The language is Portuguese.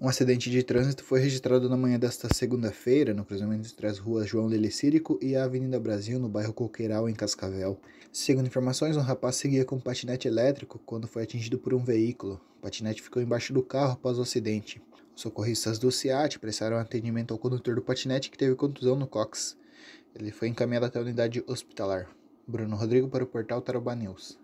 Um acidente de trânsito foi registrado na manhã desta segunda-feira, no cruzamento entre as ruas João Lelecírico e a Avenida Brasil, no bairro Coqueiral, em Cascavel. Segundo informações, um rapaz seguia com um patinete elétrico quando foi atingido por um veículo. O patinete ficou embaixo do carro após o acidente. Os socorristas do SEAT prestaram atendimento ao condutor do patinete que teve contusão no cox. Ele foi encaminhado até a unidade hospitalar. Bruno Rodrigo para o portal Tarobaneus. News.